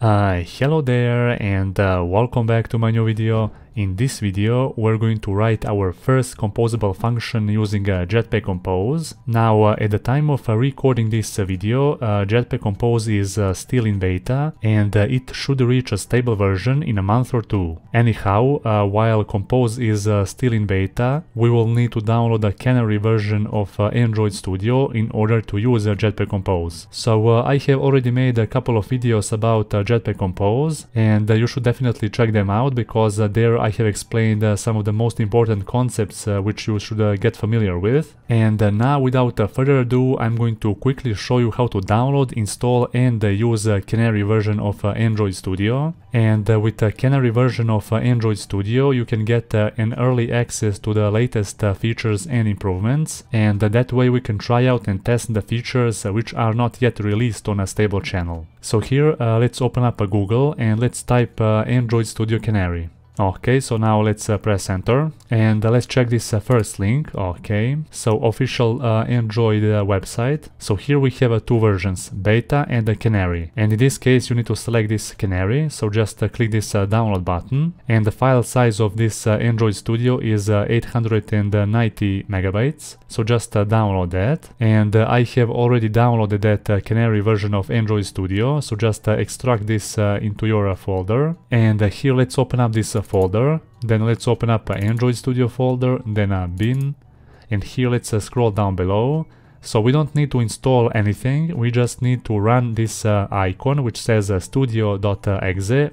Uh, hello there and uh, welcome back to my new video. In this video we're going to write our first composable function using uh, Jetpack Compose. Now uh, at the time of uh, recording this uh, video uh, Jetpack Compose is uh, still in beta and it should reach a stable version in a month or two. Anyhow, while Compose is still in beta, we will need to download a canary version of Android Studio in order to use Jetpack Compose. So I have already made a couple of videos about Jetpack Compose and you should definitely check them out because there I have explained uh, some of the most important concepts uh, which you should uh, get familiar with. And now without further ado I'm going to quickly show you how to download, install and use Canary version of Android Studio. And with the Canary version of Android Studio you can get an early access to the latest features and improvements and that way we can try out and test the features which are not yet released on a stable channel. So here uh, let's open up Google and let's type uh, Android Studio Canary. Okay, so now let's uh, press enter and uh, let's check this uh, first link. Okay, so official uh, Android uh, website. So here we have uh, two versions, beta and a canary. And in this case, you need to select this canary. So just click this download button and the file size of this Android Studio is 890 megabytes. So just download that. And I have already downloaded that canary version of Android Studio. So just extract this into your folder. And here let's open up this folder, then let's open up an Android Studio folder, then a bin, and here let's uh, scroll down below. So we don't need to install anything, we just need to run this uh, icon which says uh, studio.exe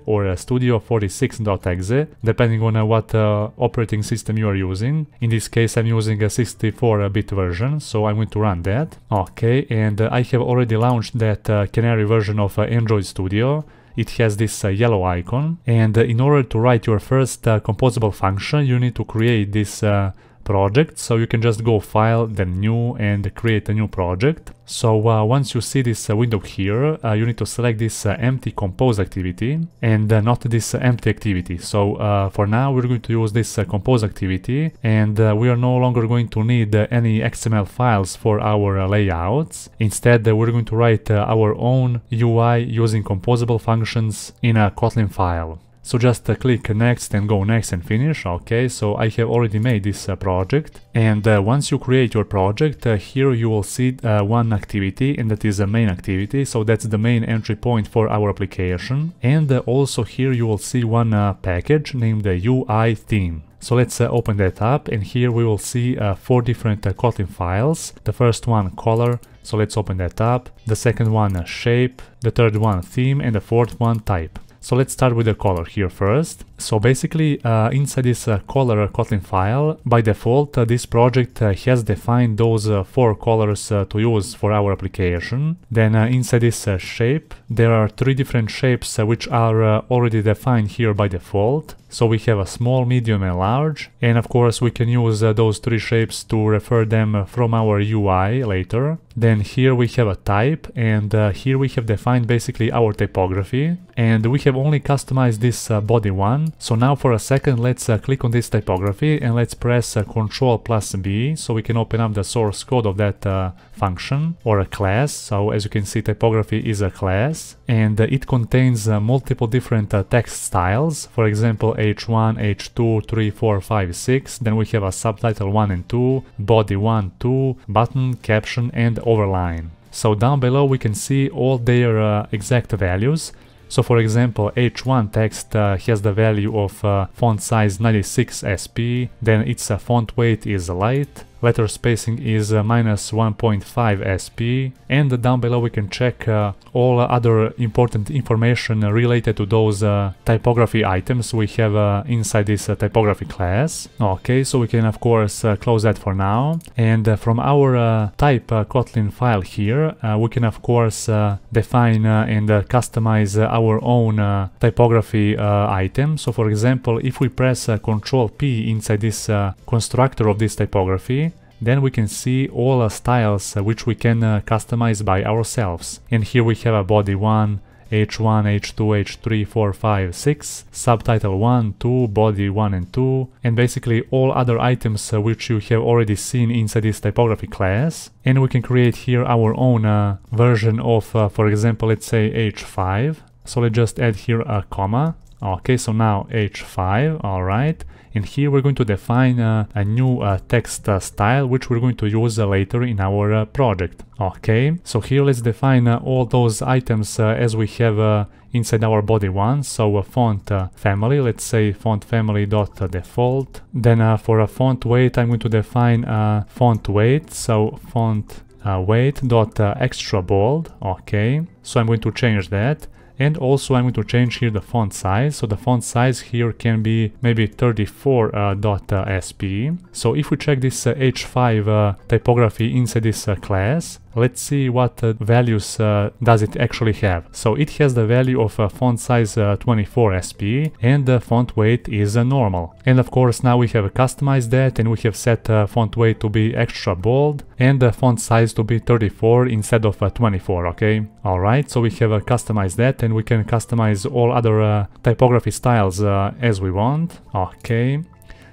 or uh, studio46.exe depending on uh, what uh, operating system you are using. In this case I'm using a 64-bit version, so I'm going to run that. Okay, and I have already launched that canary version of Android Studio it has this uh, yellow icon and uh, in order to write your first uh, composable function you need to create this project. So you can just go file, then new and create a new project. So uh, once you see this uh, window here, uh, you need to select this uh, empty compose activity and uh, not this uh, empty activity. So for now we're going to use this compose activity and we are no longer going to need any XML files for our layouts. Instead we're going to write our own UI using composable functions in a Kotlin file. So just uh, click next and go next and finish, okay, so I have already made this uh, project. And uh, once you create your project, uh, here you will see uh, one activity and that is the main activity, so that's the main entry point for our application. And uh, also here you will see one package named the UI theme. So let's uh, open that up and here we will see uh, four different uh, Kotlin files. The first one color, so let's open that up. The second one shape, the third one theme and the fourth one type. So let's start with the color here first. So basically uh, inside this uh, color Kotlin file, by default uh, this project uh, has defined those uh, four colors uh, to use for our application. Then inside this shape there are three different shapes which are already defined here by default. So we have a small, medium and large and of course we can use uh, those three shapes to refer them uh, from our UI later. Then here we have a type and uh, here we have defined basically our typography and we have only customized this uh, body one. So now for a second let's uh, click on this typography and let's press uh, Ctrl plus B so we can open up the source code of that function or a class. So as you can see typography is a class and it contains multiple different text styles. For example H1, H2, 3, 4, 5, 6, then we have a subtitle 1 and 2, body 1, 2, button, caption and overline. So down below we can see all their uh, exact values. So for example, H1 text uh, has the value of uh, font size 96 SP, then its uh, font weight is light, Letter spacing is uh, minus 1.5 SP and down below we can check uh, all other important information related to those uh, typography items we have inside this typography class. Okay, so we can of course close that for now and from our type Kotlin file here we can of course define and customize our own typography item. So for example if we press Ctrl P inside this constructor of this typography then we can see all our styles uh, which we can uh, customize by ourselves. And here we have a body 1, H1, H2, H3, 4, 5, 6, subtitle 1, 2, body 1 and 2, and basically all other items uh, which you have already seen inside this typography class. And we can create here our own uh, version of, uh, for example, let's say H5. So let's just add here a comma. Okay, so now H5, alright and here we're going to define a new uh, text uh, style which we're going to use uh, later in our project. Okay, so here let's define all those items as we have inside our body one so a font uh, family let's say font family dot uh, default then uh, for a font weight i'm going to define a font weight so font weight dot extra bold okay so i'm going to change that and also I'm going to change here the font size. So the font size here can be maybe 34.sp. Uh, uh so if we check this uh, h5 uh, typography inside this uh, class, Let's see what uh, values uh, does it actually have. So it has the value of font size uh, 24 sp and the font weight is uh, normal. And of course now we have customized that and we have set uh, font weight to be extra bold and the font size to be 34 instead of 24, okay? Alright, so we have customized that and we can customize all other typography styles as we want. Okay,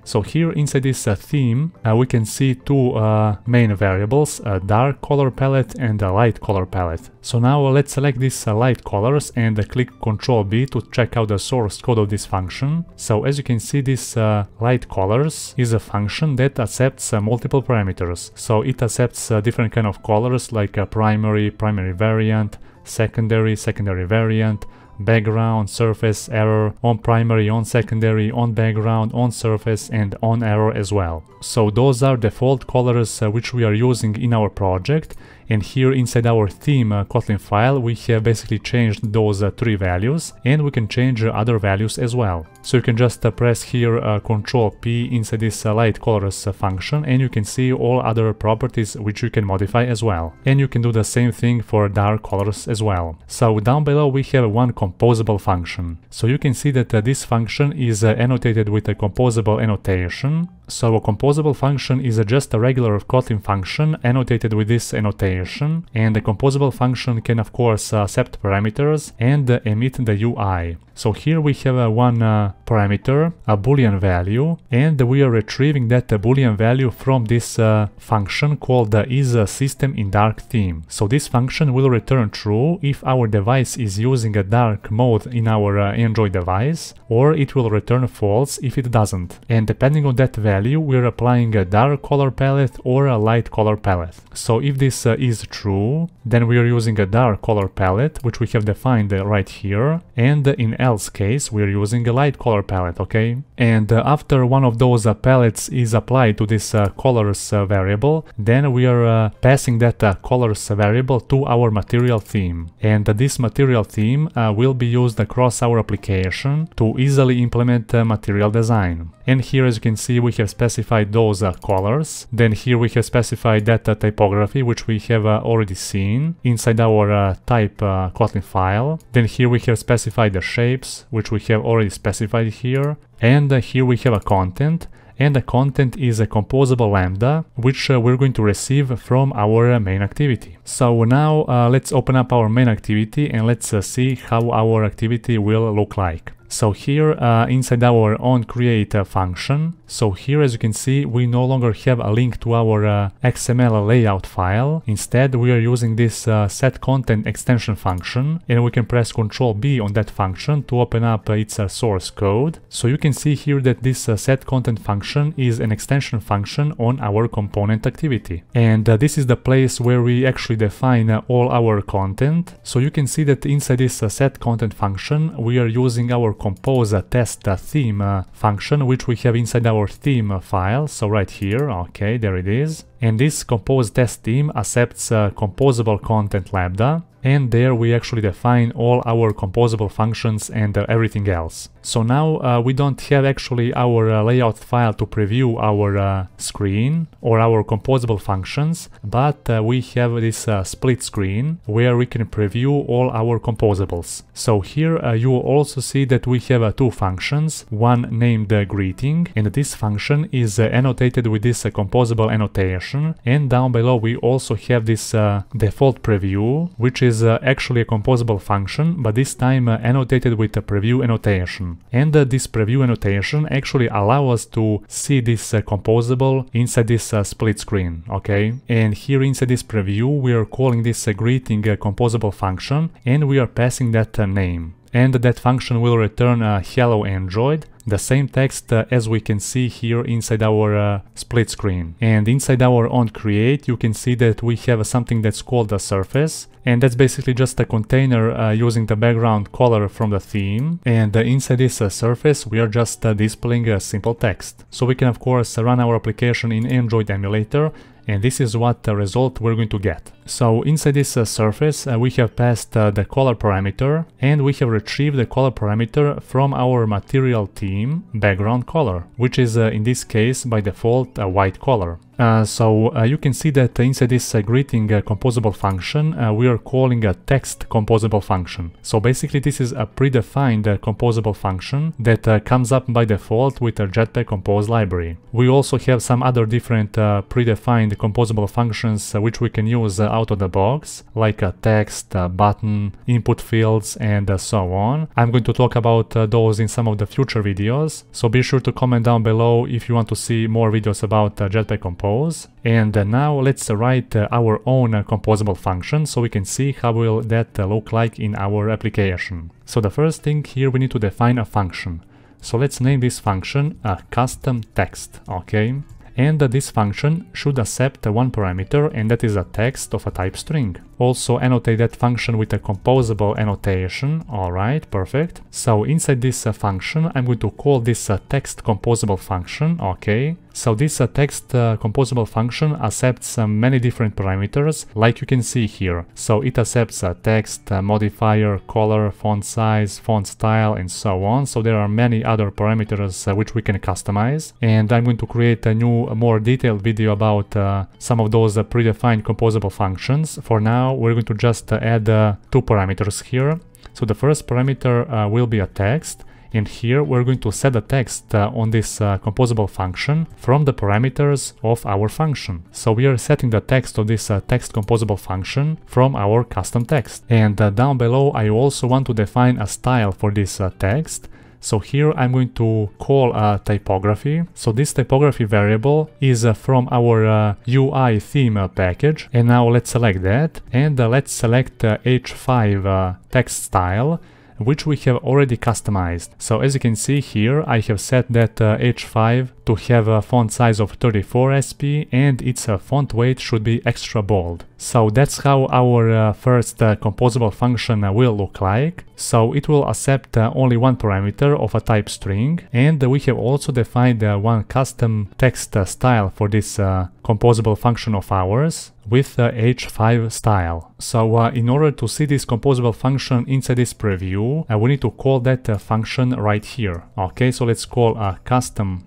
so here inside this uh, theme uh, we can see two uh, main variables, a dark color palette and a light color palette. So now let's select these light colors and click Ctrl B to check out the source code of this function. So as you can see this light colors is a function that accepts multiple parameters. So it accepts different kind of colors like a primary, primary variant, secondary, secondary variant, background, surface, error, on primary, on secondary, on background, on surface and on error as well. So those are default colors uh, which we are using in our project and here inside our theme uh, Kotlin file we have basically changed those uh, three values and we can change uh, other values as well. So you can just press here Control P inside this light colors function and you can see all other properties which you can modify as well. And you can do the same thing for dark colors as well. So down below we have one composable function. So you can see that this function is annotated with a composable annotation so a composable function is just a regular Kotlin function annotated with this annotation, and a composable function can of course accept parameters and emit the UI. So here we have uh, one uh, parameter, a boolean value, and we are retrieving that boolean value from this uh, function called is system in dark theme. So this function will return true if our device is using a dark mode in our Android device, or it will return false if it doesn't. And depending on that value, value we're applying a dark color palette or a light color palette. So if this uh, is true, then we are using a dark color palette, which we have defined uh, right here, and in else case we are using a light color palette, okay? And uh, after one of those uh, palettes is applied to this uh, colors variable, then we are passing that colors variable to our material theme. And this material theme will be used across our application to easily implement material design. And here as you can see we have specified those uh, colors. Then here we have specified that uh, typography which we have uh, already seen inside our uh, type uh, Kotlin file. Then here we have specified the shapes which we have already specified here. And uh, here we have a content and the content is a composable lambda which uh, we're going to receive from our uh, main activity. So now uh, let's open up our main activity and let's see how our activity will look like. So here uh, inside our on create uh, function, so here as you can see we no longer have a link to our uh, XML layout file. Instead we are using this uh, set content extension function and we can press Ctrl B on that function to open up its uh, source code. So you can see here that this set content function is an extension function on our component activity. And this is the place where we actually define all our content. So you can see that inside this set content function we are using our compose a test a uh, theme uh, function which we have inside our theme file, so right here, okay, there it is. And this compose test theme accepts uh, composable content lambda, and there we actually define all our composable functions and uh, everything else. So now uh, we don't have actually our uh, layout file to preview our uh, screen or our composable functions, but uh, we have this uh, split screen where we can preview all our composables. So here uh, you will also see that we have two functions, one named greeting and this function is annotated with this composable annotation and down below we also have this default preview which is actually a composable function but this time annotated with a preview annotation. And uh, this preview annotation actually allow us to see this uh, composable inside this uh, split screen, okay? And here inside this preview we are calling this greeting composable function and we are passing that name and that function will return a hello android the same text uh, as we can see here inside our uh, split screen. And inside our on create you can see that we have something that's called a surface and that's basically just a container uh, using the background color from the theme and uh, inside this uh, surface we are just uh, displaying a simple text. So we can of course run our application in Android emulator and this is what the result we're going to get. So inside this uh, surface uh, we have passed uh, the color parameter and we have retrieved the color parameter from our material theme background color, which is uh, in this case by default a white color. Uh, so uh, you can see that inside this greeting composable function we are calling a text composable function. So basically this is a predefined composable function that comes up by default with a Jetpack Compose library. We also have some other different predefined composable functions which we can use out of the box, like a text, a button, input fields, and uh, so on. I'm going to talk about uh, those in some of the future videos, so be sure to comment down below if you want to see more videos about uh, Jetpack Compose. And now let's write our own composable function so we can see how will that look like in our application. So the first thing here we need to define a function. So let's name this function a custom text, okay? and this function should accept one parameter and that is a text of a type string. Also annotate that function with a composable annotation, alright, perfect. So inside this uh, function I'm going to call this uh, text composable function, okay. So this uh, text uh, composable function accepts um, many different parameters, like you can see here. So it accepts a text, uh, modifier, color, font size, font style and so on. So there are many other parameters uh, which we can customize. And I'm going to create a new a more detailed video about uh, some of those uh, predefined composable functions. For now, we're going to just uh, add two parameters here. So the first parameter will be a text and here we're going to set the text uh, on this uh, composable function from the parameters of our function. So we are setting the text of this uh, text composable function from our custom text. And down below I also want to define a style for this text. So here I'm going to call a typography. So this typography variable is uh, from our UI uh, theme uh, package. And now let's select that. And let's select h5 text style which we have already customized. So as you can see here, I have set that h5 to have a font size of 34 SP and its uh, font weight should be extra bold. So that's how our uh, first uh, composable function uh, will look like. So it will accept uh, only one parameter of a type string and we have also defined uh, one custom text style for this composable function of ours with the h5 style. So uh, in order to see this composable function inside this preview, uh, we need to call that uh, function right here. Okay, so let's call a custom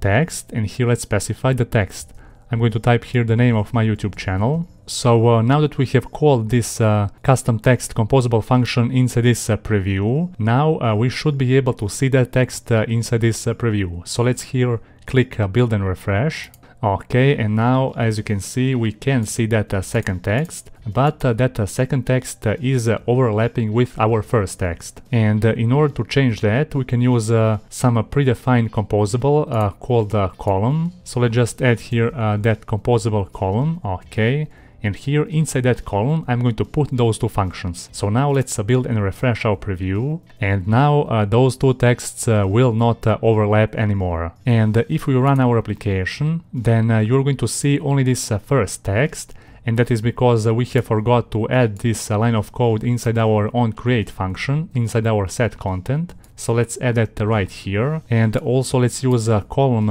text and here let's specify the text. I'm going to type here the name of my YouTube channel. So uh, now that we have called this uh, custom text composable function inside this uh, preview, now uh, we should be able to see that text uh, inside this uh, preview. So let's here click build and refresh. Okay, and now as you can see we can see that uh, second text, but uh, that uh, second text uh, is uh, overlapping with our first text. And uh, in order to change that we can use some predefined composable called column. So let's just add here that composable column, okay. And here inside that column I'm going to put those two functions. So now let's uh, build and refresh our preview. And now uh, those two texts uh, will not uh, overlap anymore. And uh, if we run our application, then uh, you're going to see only this first text and that is because uh, we have forgot to add this uh, line of code inside our onCreate create function, inside our set content. So let's add that right here. And also let's use a column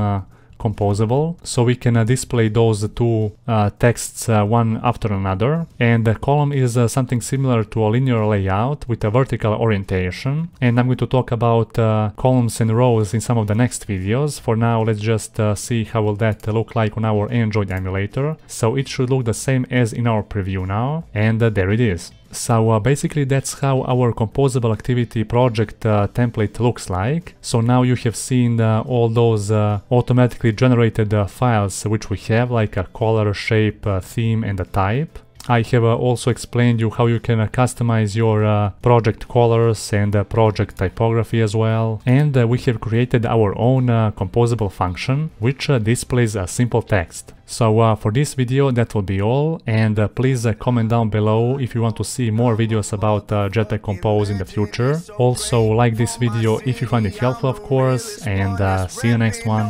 composable. So we can uh, display those two uh, texts uh, one after another. And the column is something similar to a linear layout with a vertical orientation. And I'm going to talk about columns and rows in some of the next videos. For now, let's just see how will that look like on our Android emulator. So it should look the same as in our preview now. And there it is. So uh, basically that's how our composable activity project uh, template looks like. So now you have seen uh, all those uh, automatically generated uh, files which we have like a color, shape, uh, theme and a type. I have uh, also explained you how you can uh, customize your uh, project colors and project typography as well. And we have created our own composable function, which displays a simple text. So uh, for this video that will be all and uh, please uh, comment down below if you want to see more videos about Jetpack Compose in the future. Also like this video if you find it helpful of course and see you next one.